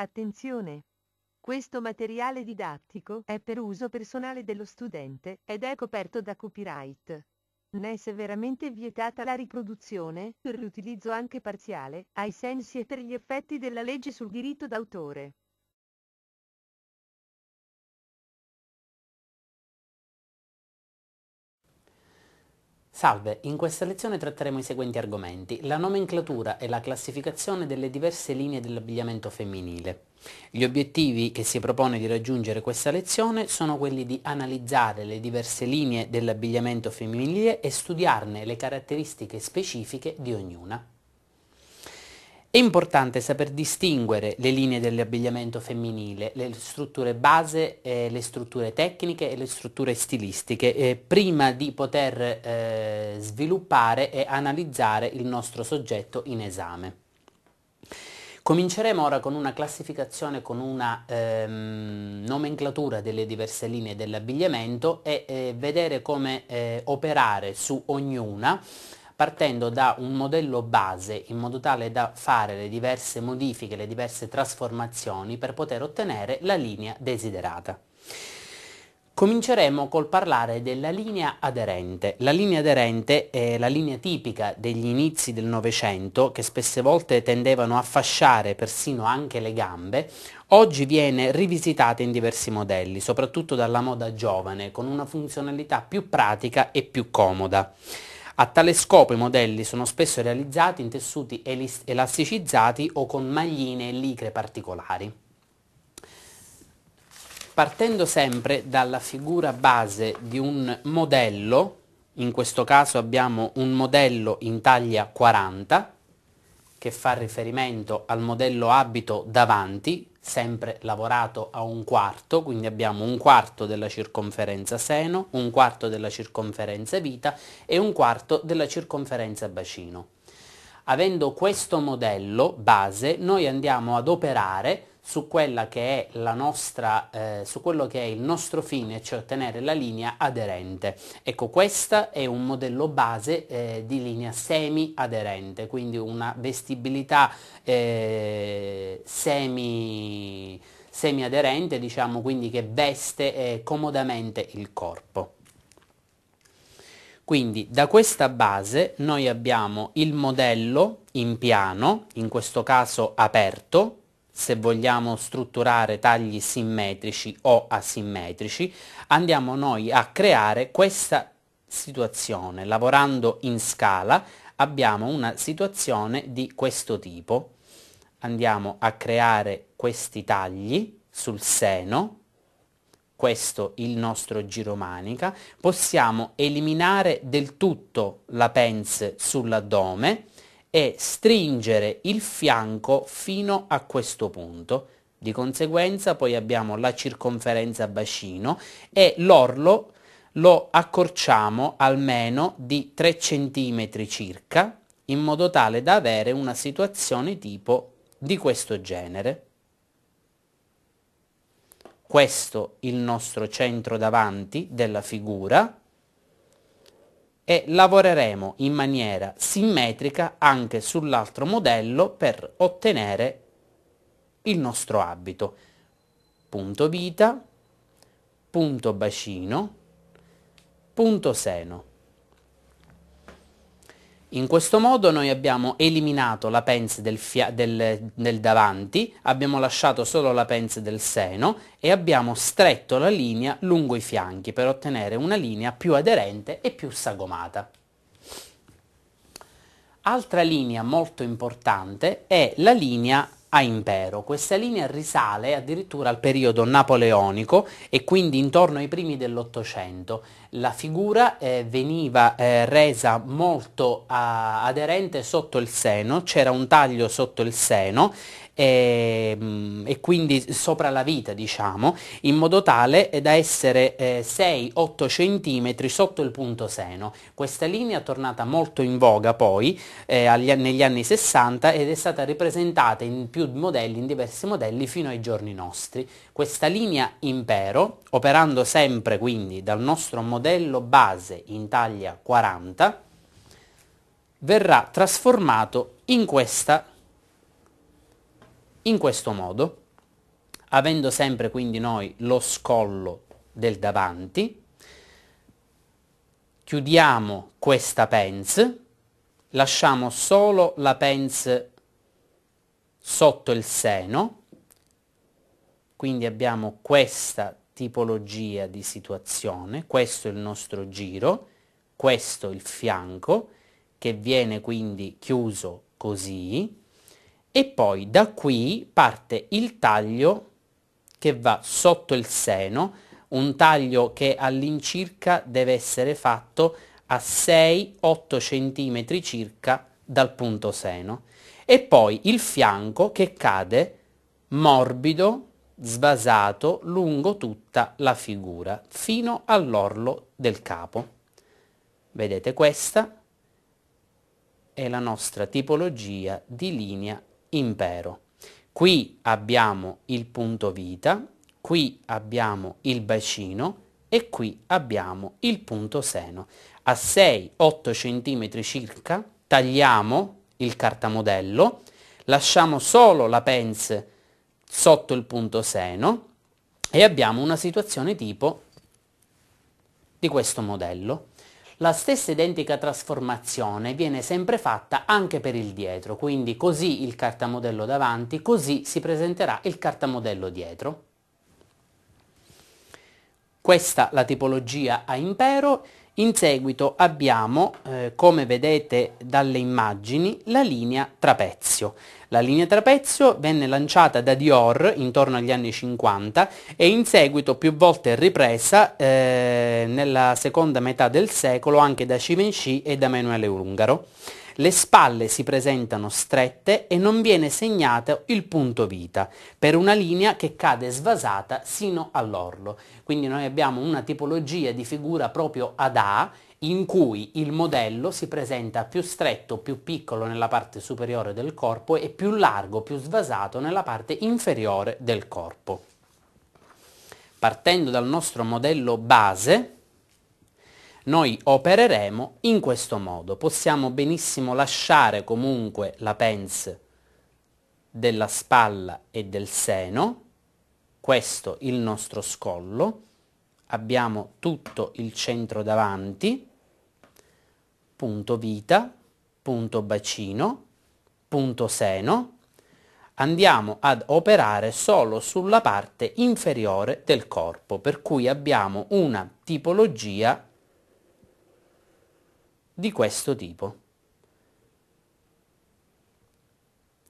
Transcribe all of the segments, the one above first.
Attenzione! Questo materiale didattico è per uso personale dello studente ed è coperto da copyright. Ne è severamente vietata la riproduzione, per l'utilizzo anche parziale, ai sensi e per gli effetti della legge sul diritto d'autore. Salve, in questa lezione tratteremo i seguenti argomenti, la nomenclatura e la classificazione delle diverse linee dell'abbigliamento femminile. Gli obiettivi che si propone di raggiungere questa lezione sono quelli di analizzare le diverse linee dell'abbigliamento femminile e studiarne le caratteristiche specifiche di ognuna. È importante saper distinguere le linee dell'abbigliamento femminile, le strutture base, eh, le strutture tecniche e le strutture stilistiche, eh, prima di poter eh, sviluppare e analizzare il nostro soggetto in esame. Cominceremo ora con una classificazione, con una ehm, nomenclatura delle diverse linee dell'abbigliamento e eh, vedere come eh, operare su ognuna partendo da un modello base in modo tale da fare le diverse modifiche, le diverse trasformazioni per poter ottenere la linea desiderata. Cominceremo col parlare della linea aderente. La linea aderente è la linea tipica degli inizi del Novecento che spesse volte tendevano a fasciare persino anche le gambe. Oggi viene rivisitata in diversi modelli, soprattutto dalla moda giovane, con una funzionalità più pratica e più comoda. A tale scopo i modelli sono spesso realizzati in tessuti elasticizzati o con magline e licre particolari. Partendo sempre dalla figura base di un modello, in questo caso abbiamo un modello in taglia 40 che fa riferimento al modello abito davanti, sempre lavorato a un quarto, quindi abbiamo un quarto della circonferenza seno, un quarto della circonferenza vita e un quarto della circonferenza bacino. Avendo questo modello base noi andiamo ad operare su, nostra, eh, su quello che è il nostro fine, cioè ottenere la linea aderente. Ecco, questo è un modello base eh, di linea semi-aderente, quindi una vestibilità eh, semi, semi-aderente, diciamo, quindi che veste eh, comodamente il corpo. Quindi da questa base noi abbiamo il modello in piano, in questo caso aperto, se vogliamo strutturare tagli simmetrici o asimmetrici, andiamo noi a creare questa situazione. Lavorando in scala abbiamo una situazione di questo tipo. Andiamo a creare questi tagli sul seno, questo il nostro giro manica, possiamo eliminare del tutto la pence sull'addome, e stringere il fianco fino a questo punto. Di conseguenza poi abbiamo la circonferenza bacino e l'orlo lo accorciamo almeno di 3 cm circa in modo tale da avere una situazione tipo di questo genere. Questo il nostro centro davanti della figura e lavoreremo in maniera simmetrica anche sull'altro modello per ottenere il nostro abito. Punto vita, punto bacino, punto seno. In questo modo noi abbiamo eliminato la pence del, del, del, davanti, abbiamo lasciato solo la pence del seno e abbiamo stretto la linea lungo i fianchi per ottenere una linea più aderente e più sagomata. Altra linea molto importante è la linea a impero. Questa linea risale addirittura al periodo napoleonico e quindi intorno ai primi dell'Ottocento. La figura eh, veniva eh, resa molto eh, aderente sotto il seno, c'era un taglio sotto il seno eh, e quindi sopra la vita diciamo, in modo tale da essere eh, 6-8 cm sotto il punto seno. Questa linea è tornata molto in voga poi eh, agli, negli anni 60 ed è stata ripresentata in più modelli, in diversi modelli fino ai giorni nostri. Questa linea impero, operando sempre quindi dal nostro modello base in taglia 40, verrà trasformato in questa in questo modo, avendo sempre quindi noi lo scollo del davanti, chiudiamo questa pence, lasciamo solo la pence sotto il seno, quindi abbiamo questa tipologia di situazione, questo è il nostro giro, questo il fianco, che viene quindi chiuso così, e poi da qui parte il taglio che va sotto il seno, un taglio che all'incirca deve essere fatto a 6-8 cm circa dal punto seno e poi il fianco che cade morbido, svasato lungo tutta la figura fino all'orlo del capo. Vedete questa è la nostra tipologia di linea impero. Qui abbiamo il punto vita, qui abbiamo il bacino e qui abbiamo il punto seno. A 6-8 cm circa tagliamo il cartamodello, lasciamo solo la pence sotto il punto seno e abbiamo una situazione tipo di questo modello. La stessa identica trasformazione viene sempre fatta anche per il dietro, quindi così il cartamodello davanti, così si presenterà il cartamodello dietro. Questa la tipologia a impero, in seguito abbiamo, eh, come vedete dalle immagini, la linea trapezio. La linea trapezio venne lanciata da Dior intorno agli anni 50 e in seguito più volte ripresa eh, nella seconda metà del secolo anche da Givenchy e da Manuele Ungaro. Le spalle si presentano strette e non viene segnato il punto vita per una linea che cade svasata sino all'orlo. Quindi noi abbiamo una tipologia di figura proprio ad A in cui il modello si presenta più stretto, più piccolo nella parte superiore del corpo e più largo, più svasato nella parte inferiore del corpo. Partendo dal nostro modello base, noi opereremo in questo modo. Possiamo benissimo lasciare comunque la pence della spalla e del seno, questo il nostro scollo, abbiamo tutto il centro davanti, punto vita, punto bacino, punto seno, andiamo ad operare solo sulla parte inferiore del corpo, per cui abbiamo una tipologia di questo tipo.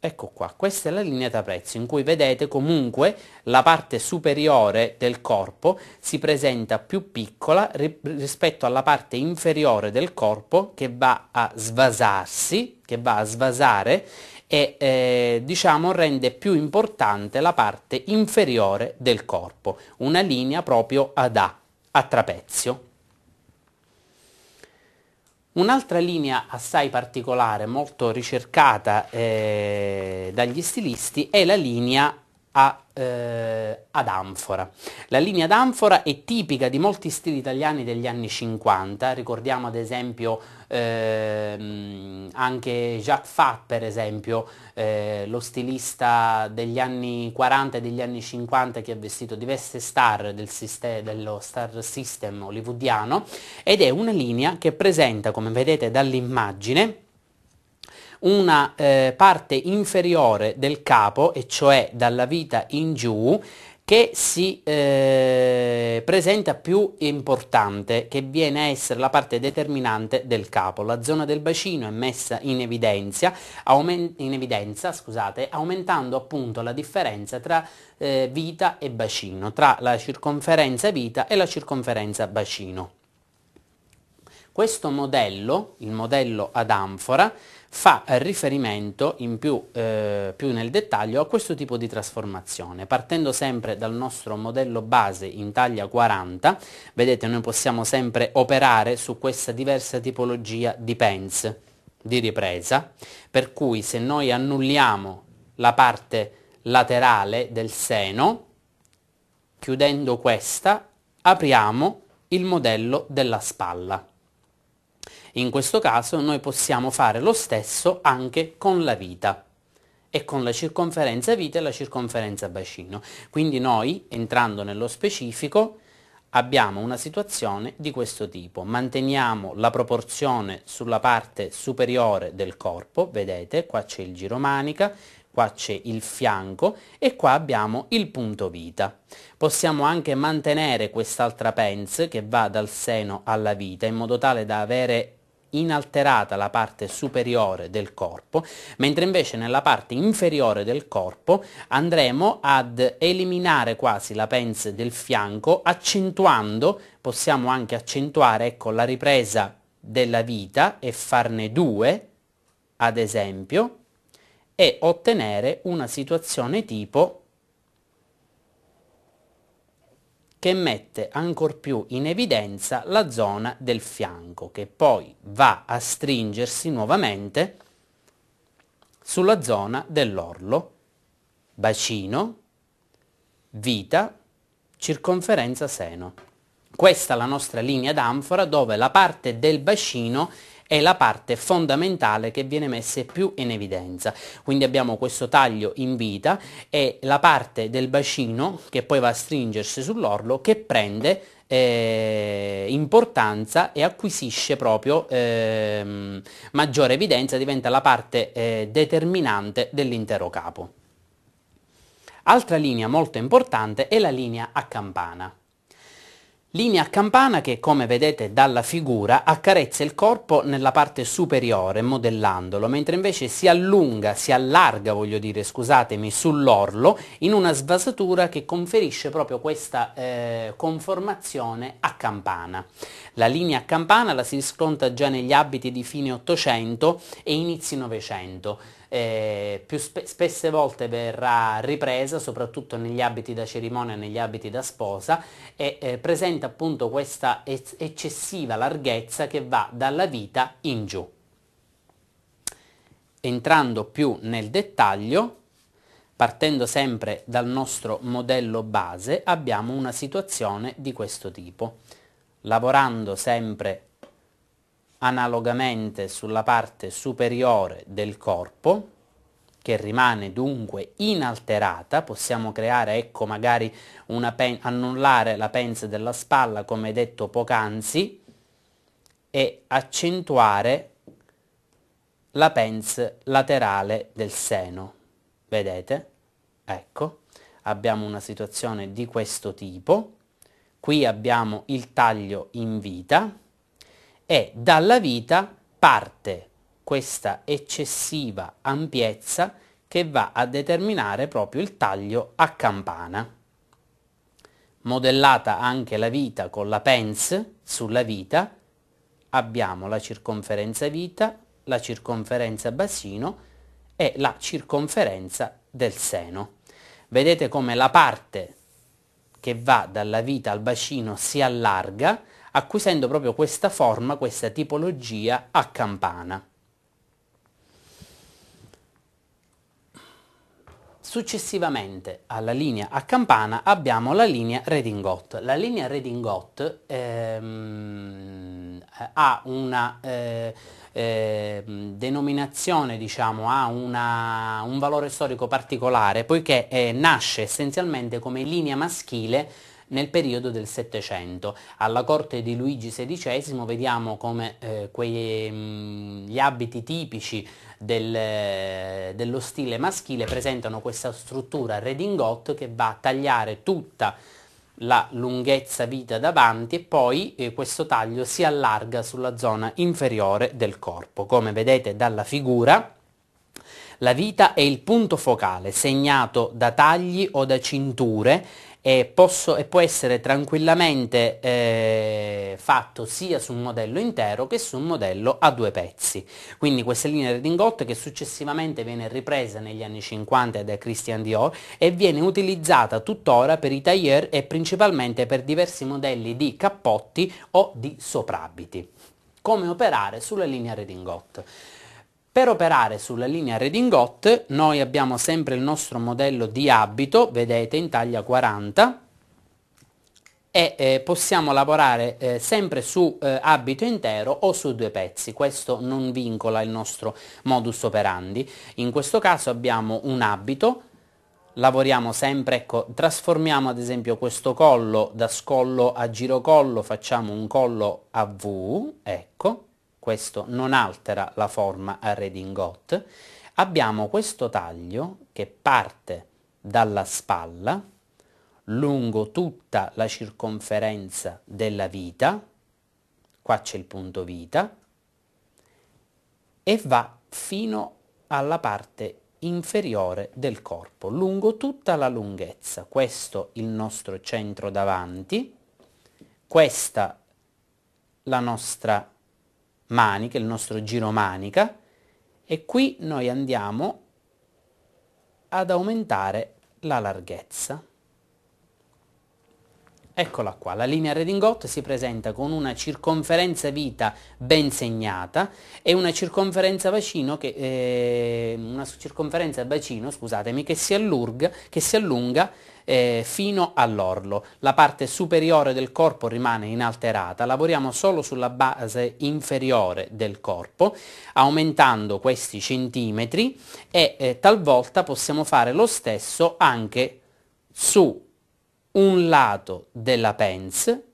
Ecco qua, questa è la linea da prezzo in cui vedete comunque la parte superiore del corpo si presenta più piccola rispetto alla parte inferiore del corpo che va a svasarsi, che va a svasare e eh, diciamo rende più importante la parte inferiore del corpo, una linea proprio ad A, a trapezio. Un'altra linea assai particolare, molto ricercata eh, dagli stilisti, è la linea a eh, ad anfora. La linea d'anfora è tipica di molti stili italiani degli anni 50, ricordiamo ad esempio eh, anche Jacques Fat per esempio, eh, lo stilista degli anni 40 e degli anni 50 che ha vestito diverse star del sistema, dello star system hollywoodiano ed è una linea che presenta, come vedete dall'immagine, una eh, parte inferiore del capo, e cioè dalla vita in giù, che si eh, presenta più importante, che viene a essere la parte determinante del capo. La zona del bacino è messa in evidenza, aument- in evidenza scusate, aumentando appunto la differenza tra eh, vita e bacino, tra la circonferenza vita e la circonferenza bacino. Questo modello, il modello ad anfora, fa riferimento in più, eh, più nel dettaglio a questo tipo di trasformazione. Partendo sempre dal nostro modello base in taglia 40, vedete noi possiamo sempre operare su questa diversa tipologia di pens di ripresa, per cui se noi annulliamo la parte laterale del seno, chiudendo questa, apriamo il modello della spalla. In questo caso noi possiamo fare lo stesso anche con la vita e con la circonferenza vita e la circonferenza bacino. Quindi noi, entrando nello specifico, abbiamo una situazione di questo tipo. Manteniamo la proporzione sulla parte superiore del corpo, vedete, qua c'è il giro manica, qua c'è il fianco e qua abbiamo il punto vita. Possiamo anche mantenere quest'altra pence che va dal seno alla vita in modo tale da avere inalterata la parte superiore del corpo, mentre invece nella parte inferiore del corpo andremo ad eliminare quasi la pence del fianco, accentuando, possiamo anche accentuare ecco, la ripresa della vita e farne due, ad esempio, e ottenere una situazione tipo che mette ancor più in evidenza la zona del fianco che poi va a stringersi nuovamente sulla zona dell'orlo, bacino, vita, circonferenza seno. Questa è la nostra linea d'anfora dove la parte del bacino è la parte fondamentale che viene messa più in evidenza. Quindi abbiamo questo taglio in vita e la parte del bacino che poi va a stringersi sull'orlo che prende eh, importanza e acquisisce proprio eh, maggiore evidenza, diventa la parte eh, determinante dell'intero capo. Altra linea molto importante è la linea a campana. Linea a campana che, come vedete dalla figura, accarezza il corpo nella parte superiore, modellandolo, mentre invece si allunga, si allarga, voglio dire, scusatemi, sull'orlo, in una svasatura che conferisce proprio questa eh, conformazione a campana. La linea a campana la si riscontra già negli abiti di fine 800 e inizi 900 eh, più spe- spesse volte verrà ripresa soprattutto negli abiti da cerimonia negli abiti da sposa e eh, presenta appunto questa ec- eccessiva larghezza che va dalla vita in giù. Entrando più nel dettaglio, partendo sempre dal nostro modello base, abbiamo una situazione di questo tipo. Lavorando sempre analogamente sulla parte superiore del corpo, che rimane dunque inalterata, possiamo creare, ecco, magari una pen- annullare la pence della spalla, come detto poc'anzi, e accentuare la pence laterale del seno. Vedete? Ecco, abbiamo una situazione di questo tipo. Qui abbiamo il taglio in vita, e dalla vita parte questa eccessiva ampiezza che va a determinare proprio il taglio a campana. Modellata anche la vita con la pens sulla vita, abbiamo la circonferenza vita, la circonferenza bacino e la circonferenza del seno. Vedete come la parte che va dalla vita al bacino si allarga, acquisendo proprio questa forma, questa tipologia a campana. Successivamente alla linea a campana abbiamo la linea Redingot. La linea Redingot ehm, ha una eh, eh, denominazione, diciamo, ha una, un valore storico particolare poiché eh, nasce essenzialmente come linea maschile nel periodo del Settecento. Alla corte di Luigi XVI vediamo come eh, quei, mh, mm, gli abiti tipici del, eh, dello stile maschile presentano questa struttura redingot che va a tagliare tutta la lunghezza vita davanti e poi eh, questo taglio si allarga sulla zona inferiore del corpo. Come vedete dalla figura, la vita è il punto focale segnato da tagli o da cinture e, posso, e può essere tranquillamente eh, fatto sia su un modello intero che su un modello a due pezzi. Quindi questa linea redingotta che successivamente viene ripresa negli anni 50 da Christian Dior e viene utilizzata tuttora per i tailleur e principalmente per diversi modelli di cappotti o di soprabiti. Come operare sulla linea redingotte? Per operare sulla linea Redingot noi abbiamo sempre il nostro modello di abito, vedete in taglia 40, e eh, possiamo lavorare eh, sempre su eh, abito intero o su due pezzi, questo non vincola il nostro modus operandi. In questo caso abbiamo un abito, lavoriamo sempre, ecco, trasformiamo ad esempio questo collo da scollo a girocollo, facciamo un collo a V, ecco, questo non altera la forma a redingot, abbiamo questo taglio che parte dalla spalla lungo tutta la circonferenza della vita, qua c'è il punto vita, e va fino alla parte inferiore del corpo, lungo tutta la lunghezza. Questo il nostro centro davanti, questa la nostra manica, il nostro giro manica e qui noi andiamo ad aumentare la larghezza. Eccola qua, la linea Redingot si presenta con una circonferenza vita ben segnata e una circonferenza bacino che, eh, una circonferenza bacino, scusatemi, che si, allurga, che si allunga eh, fino all'orlo. La parte superiore del corpo rimane inalterata, lavoriamo solo sulla base inferiore del corpo, aumentando questi centimetri e eh, talvolta possiamo fare lo stesso anche su un lato della pence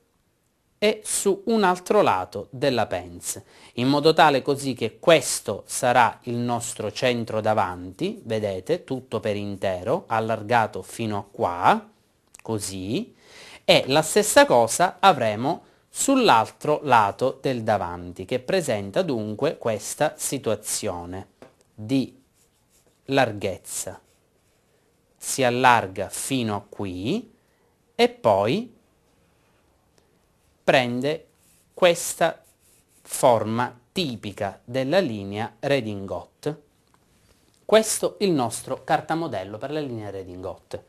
e su un altro lato della pence, in modo tale così che questo sarà il nostro centro davanti, vedete, tutto per intero, allargato fino a qua, così, e la stessa cosa avremo sull'altro lato del davanti, che presenta dunque questa situazione di larghezza. Si allarga fino a qui e poi prende questa forma tipica della linea Redingot. Questo è il nostro cartamodello per la linea Redingot.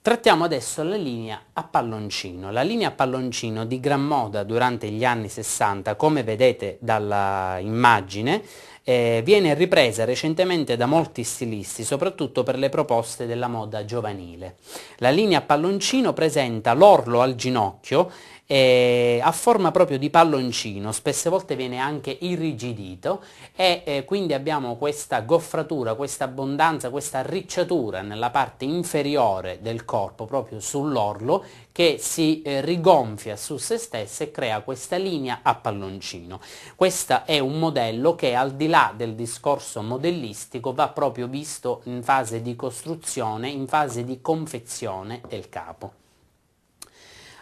Trattiamo adesso la linea a palloncino. La linea a palloncino di gran moda durante gli anni 60, come vedete dalla immagine, eh, viene ripresa recentemente da molti stilisti, soprattutto per le proposte della moda giovanile. La linea palloncino presenta l'orlo al ginocchio eh, a forma proprio di palloncino, spesse volte viene anche irrigidito e eh, quindi abbiamo questa goffratura, questa abbondanza, questa ricciatura nella parte inferiore del corpo, proprio sull'orlo, che si eh, rigonfia su se stessa e crea questa linea a palloncino. Questo è un modello che al di là del discorso modellistico va proprio visto in fase di costruzione, in fase di confezione del capo.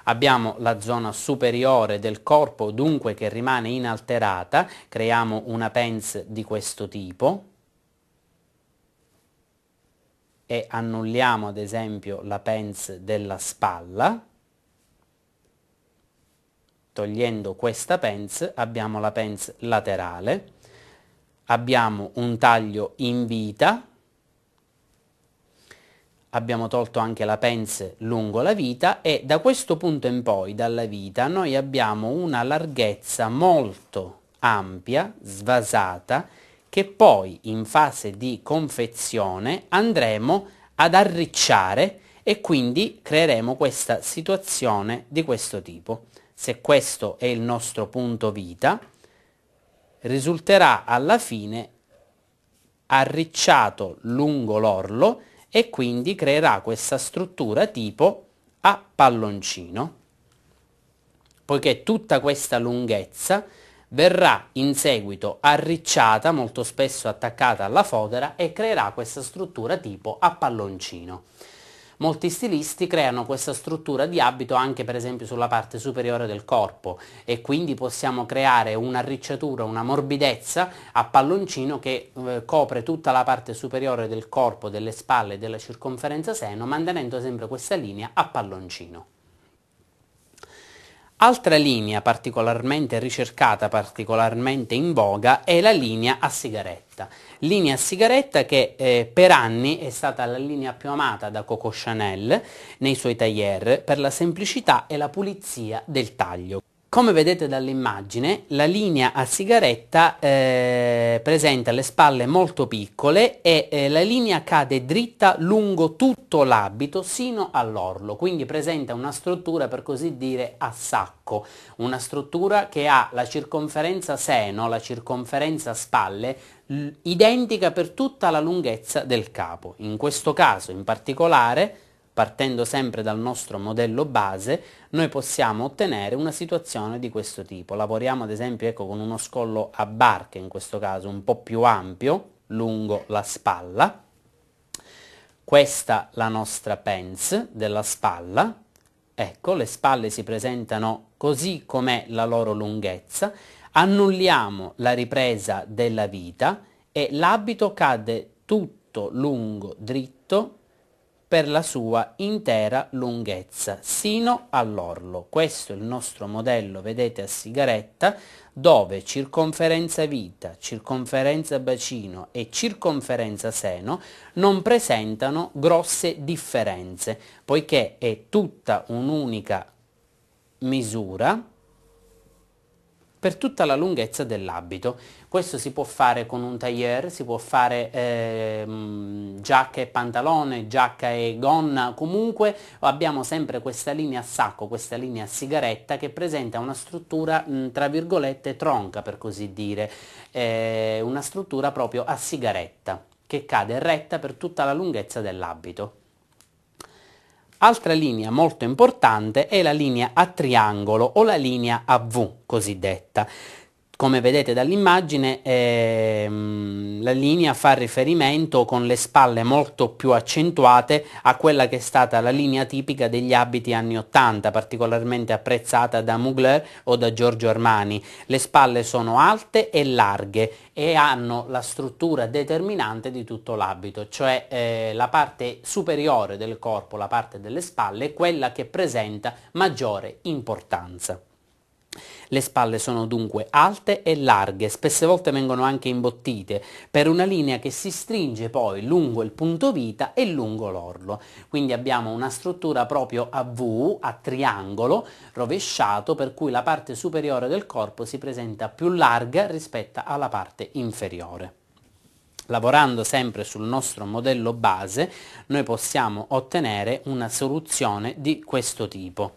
Abbiamo la zona superiore del corpo dunque che rimane inalterata, creiamo una pens di questo tipo e annulliamo ad esempio la pens della spalla. Togliendo questa pens abbiamo la pens laterale, abbiamo un taglio in vita abbiamo tolto anche la pence lungo la vita e da questo punto in poi, dalla vita, noi abbiamo una larghezza molto ampia, svasata, che poi in fase di confezione andremo ad arricciare e quindi creeremo questa situazione di questo tipo. Se questo è il nostro punto vita, risulterà alla fine arricciato lungo l'orlo e quindi creerà questa struttura tipo a palloncino, poiché tutta questa lunghezza verrà in seguito arricciata, molto spesso attaccata alla fodera e creerà questa struttura tipo a palloncino. Molti stilisti creano questa struttura di abito anche per esempio sulla parte superiore del corpo e quindi possiamo creare un'arricciatura, una morbidezza a palloncino che eh, copre tutta la parte superiore del corpo, delle spalle e della circonferenza seno mantenendo sempre questa linea a palloncino. Altra linea particolarmente ricercata, particolarmente in voga, è la linea a sigaretta linea sigaretta che eh, per anni è stata la linea più amata da Coco Chanel nei suoi tailleur per la semplicità e la pulizia del taglio. Come vedete dall'immagine, la linea a sigaretta eh, presenta le spalle molto piccole e eh, la linea cade dritta lungo tutto l'abito sino all'orlo, quindi presenta una struttura per così dire a sacco, una struttura che ha la circonferenza seno, la circonferenza spalle identica per tutta la lunghezza del capo. In questo caso in particolare, partendo sempre dal nostro modello base, noi possiamo ottenere una situazione di questo tipo. Lavoriamo ad esempio ecco, con uno scollo a barche, in questo caso un po' più ampio, lungo la spalla. Questa la nostra pence della spalla. Ecco, le spalle si presentano così com'è la loro lunghezza annulliamo la ripresa della vita e l'abito cade tutto lungo dritto per la sua intera lunghezza, sino all'orlo. Questo è il nostro modello, vedete, a sigaretta, dove circonferenza vita, circonferenza bacino e circonferenza seno non presentano grosse differenze, poiché è tutta un'unica misura per tutta la lunghezza dell'abito. Questo si può fare con un tailleur, si può fare eh, giacca e pantalone, giacca e gonna, comunque abbiamo sempre questa linea a sacco, questa linea a sigaretta che presenta una struttura mh, tra virgolette tronca per così dire, eh, una struttura proprio a sigaretta che cade retta per tutta la lunghezza dell'abito. Altra linea molto importante è la linea a triangolo o la linea a V cosiddetta come vedete dall'immagine, ehm, la linea fa riferimento con le spalle molto più accentuate a quella che è stata la linea tipica degli abiti anni 80, particolarmente apprezzata da Mugler o da Giorgio Armani. Le spalle sono alte e larghe e hanno la struttura determinante di tutto l'abito, cioè eh, la parte superiore del corpo, la parte delle spalle, è quella che presenta maggiore importanza. Le spalle sono dunque alte e larghe, spesse volte vengono anche imbottite, per una linea che si stringe poi lungo il punto vita e lungo l'orlo. Quindi abbiamo una struttura proprio a V, a triangolo, rovesciato, per cui la parte superiore del corpo si presenta più larga rispetto alla parte inferiore. Lavorando sempre sul nostro modello base noi possiamo ottenere una soluzione di questo tipo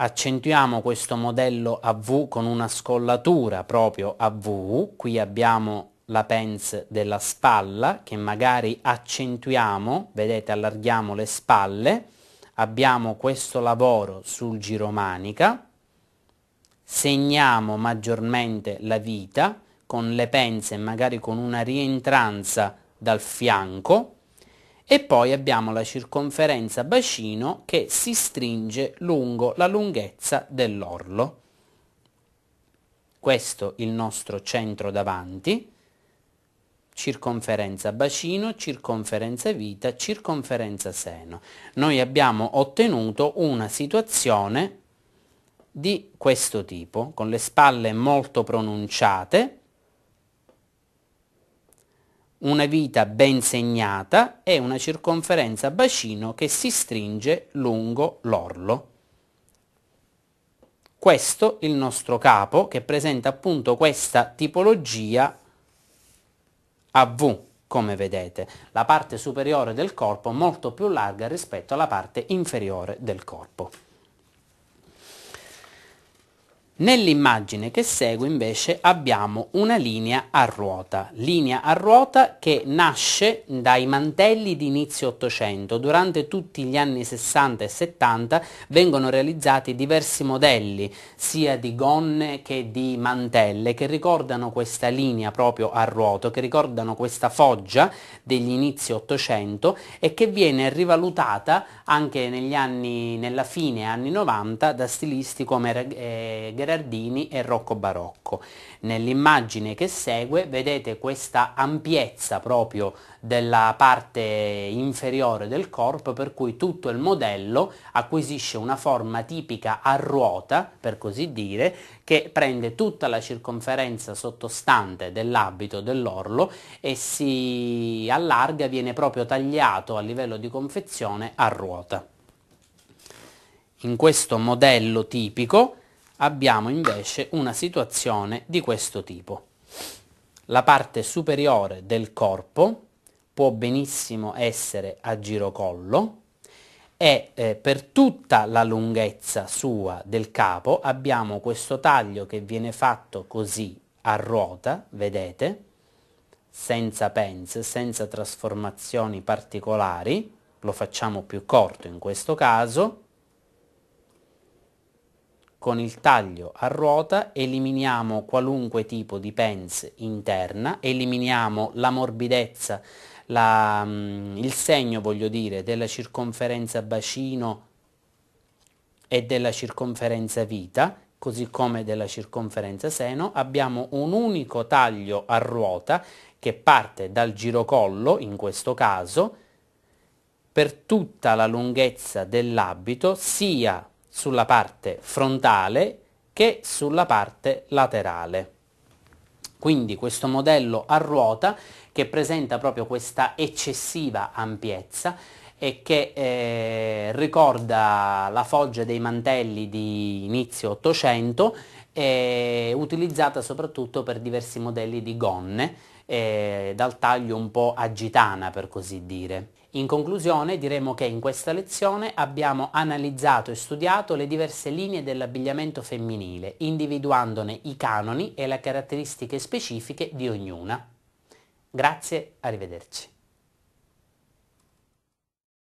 accentuiamo questo modello a V con una scollatura proprio a V, qui abbiamo la pence della spalla che magari accentuiamo, vedete allarghiamo le spalle, abbiamo questo lavoro sul giro manica, segniamo maggiormente la vita con le pence magari con una rientranza dal fianco, e poi abbiamo la circonferenza bacino che si stringe lungo la lunghezza dell'orlo. Questo il nostro centro davanti, circonferenza bacino, circonferenza vita, circonferenza seno. Noi abbiamo ottenuto una situazione di questo tipo, con le spalle molto pronunciate, una vita ben segnata e una circonferenza bacino che si stringe lungo l'orlo. Questo il nostro capo che presenta appunto questa tipologia a V come vedete, la parte superiore del corpo molto più larga rispetto alla parte inferiore del corpo. Nell'immagine che segue invece abbiamo una linea a ruota, linea a ruota che nasce dai mantelli di inizio 800. Durante tutti gli anni 60 e 70 vengono realizzati diversi modelli, sia di gonne che di mantelle, che ricordano questa linea proprio a ruoto, che ricordano questa foggia degli inizi 800 e che viene rivalutata anche negli anni, nella fine anni 90 da stilisti come eh, Gerardini e Rocco Barocco. Nell'immagine che segue vedete questa ampiezza proprio della parte inferiore del corpo per cui tutto il modello acquisisce una forma tipica a ruota, per così dire, che prende tutta la circonferenza sottostante dell'abito dell'orlo e si allarga, viene proprio tagliato a livello di confezione a ruota. In questo modello tipico abbiamo invece una situazione di questo tipo. La parte superiore del corpo può benissimo essere a girocollo e eh, per tutta la lunghezza sua del capo abbiamo questo taglio che viene fatto così a ruota, vedete, senza pence, senza trasformazioni particolari, lo facciamo più corto in questo caso, con il taglio a ruota eliminiamo qualunque tipo di pence interna, eliminiamo la morbidezza, la, mm, il segno voglio dire della circonferenza bacino e della circonferenza vita, così come della circonferenza seno, abbiamo un unico taglio a ruota che parte dal girocollo, in questo caso, per tutta la lunghezza dell'abito, sia sulla parte frontale che sulla parte laterale. Quindi questo modello a ruota che presenta proprio questa eccessiva ampiezza e che eh, ricorda la foggia dei mantelli di inizio 800 eh, utilizzata soprattutto per diversi modelli di gonne eh, dal taglio un po' agitana per così dire. In conclusione diremo che in questa lezione abbiamo analizzato e studiato le diverse linee dell'abbigliamento femminile, individuandone i canoni e le caratteristiche specifiche di ognuna. Grazie, arrivederci.